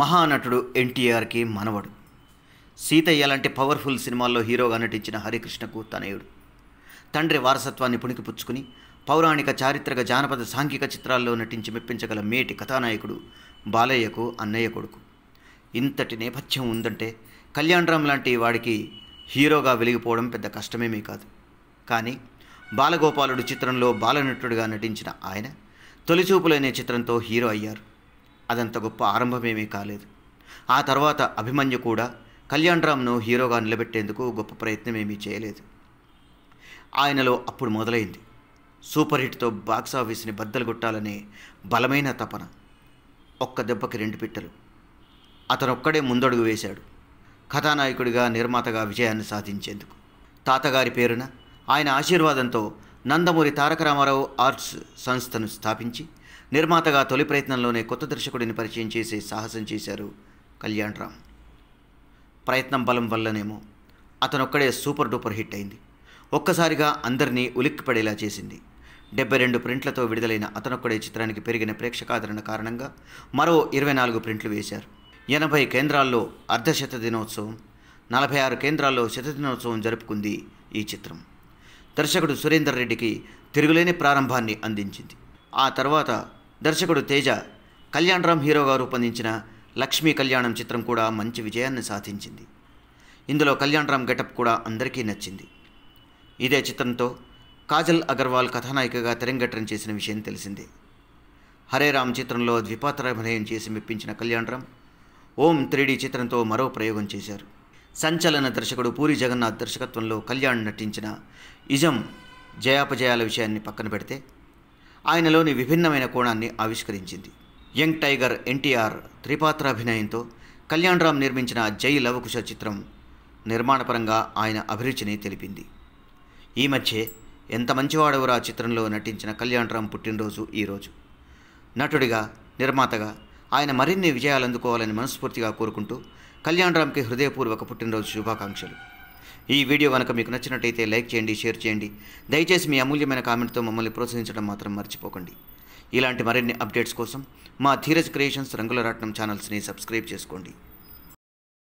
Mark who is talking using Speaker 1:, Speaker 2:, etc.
Speaker 1: మహానటుడు ఎన్టీఆర్కి మనవడు సీతయ్య లాంటి పవర్ఫుల్ సినిమాల్లో హీరోగా నటించిన హరికృష్ణకు తనయుడు తండ్రి వారసత్వాన్ని పుణికిపుచ్చుకుని పౌరాణిక చారిత్రక జానపద సాంఘిక చిత్రాల్లో నటించి మెప్పించగల మేటి కథానాయకుడు బాలయ్యకు అన్నయ్య కొడుకు ఇంతటి నేపథ్యం ఉందంటే కళ్యాణరామ్ లాంటి వాడికి హీరోగా వెలిగిపోవడం పెద్ద కష్టమేమీ కాదు కానీ బాలగోపాలుడు చిత్రంలో బాలనటుడిగా నటించిన ఆయన తొలిచూపులైన చిత్రంతో హీరో అయ్యారు అదంత గొప్ప ఆరంభమేమీ కాలేదు ఆ తర్వాత అభిమన్యు కూడా కళ్యాణరామ్ను హీరోగా నిలబెట్టేందుకు గొప్ప ప్రయత్నం ఏమీ చేయలేదు ఆయనలో అప్పుడు మొదలైంది సూపర్ హిట్తో బాక్సాఫీస్ని బద్దలుగొట్టాలనే బలమైన తపన ఒక్క దెబ్బకి రెండు పిట్టలు అతనొక్కడే ముందడుగు వేశాడు కథానాయకుడిగా నిర్మాతగా విజయాన్ని సాధించేందుకు తాతగారి పేరున ఆయన ఆశీర్వాదంతో నందమూరి తారక రామారావు ఆర్ట్స్ సంస్థను స్థాపించి నిర్మాతగా తొలి ప్రయత్నంలోనే కొత్త దర్శకుడిని పరిచయం చేసి సాహసం చేశారు కళ్యాణ్ రామ్ ప్రయత్నం బలం వల్లనేమో అతనొక్కడే సూపర్ డూపర్ హిట్ అయింది ఒక్కసారిగా అందరినీ ఉలిక్కిపడేలా చేసింది డెబ్బై రెండు ప్రింట్లతో విడుదలైన అతనొక్కడే చిత్రానికి పెరిగిన ప్రేక్షకాదరణ కారణంగా మరో ఇరవై నాలుగు ప్రింట్లు వేశారు ఎనభై కేంద్రాల్లో అర్ధశత దినోత్సవం నలభై ఆరు కేంద్రాల్లో శతదినోత్సవం జరుపుకుంది ఈ చిత్రం దర్శకుడు సురేందర్ రెడ్డికి తిరుగులేని ప్రారంభాన్ని అందించింది ఆ తర్వాత దర్శకుడు తేజ కళ్యాణ్ రామ్ హీరోగా రూపొందించిన లక్ష్మీ కళ్యాణం చిత్రం కూడా మంచి విజయాన్ని సాధించింది ఇందులో కళ్యాణ్ రామ్ గెటప్ కూడా అందరికీ నచ్చింది ఇదే చిత్రంతో కాజల్ అగర్వాల్ కథానాయికగా తెరంగట్రం చేసిన విషయం తెలిసిందే హరే రామ్ చిత్రంలో ద్విపాత్ర అభినయం చేసి మెప్పించిన కళ్యాణ్ రామ్ ఓం త్రీడీ చిత్రంతో మరో ప్రయోగం చేశారు సంచలన దర్శకుడు పూరి జగన్నాథ్ దర్శకత్వంలో కళ్యాణ్ నటించిన ఇజం జయాపజయాల విషయాన్ని పక్కన పెడితే ఆయనలోని విభిన్నమైన కోణాన్ని ఆవిష్కరించింది యంగ్ టైగర్ ఎన్టీఆర్ త్రిపాత్ర కళ్యాణ్ రామ్ నిర్మించిన జై లవకుశ చిత్రం నిర్మాణపరంగా ఆయన అభిరుచిని తెలిపింది ఈ మధ్య ఎంత మంచివాడవరా చిత్రంలో నటించిన కళ్యాణ్ రామ్ పుట్టినరోజు ఈరోజు నటుడిగా నిర్మాతగా ఆయన మరిన్ని విజయాలు అందుకోవాలని మనస్ఫూర్తిగా కోరుకుంటూ కళ్యాణ్ రామ్కి హృదయపూర్వక పుట్టినరోజు శుభాకాంక్షలు ఈ వీడియో కనుక మీకు నచ్చినట్టయితే లైక్ చేయండి షేర్ చేయండి దయచేసి మీ అమూల్యమైన కామెంట్తో మమ్మల్ని ప్రోత్సహించడం మాత్రం మర్చిపోకండి ఇలాంటి మరిన్ని అప్డేట్స్ కోసం మా ధీరజ్ క్రియేషన్స్ రంగుల రాట్నం ఛానల్స్ని సబ్స్క్రైబ్ చేసుకోండి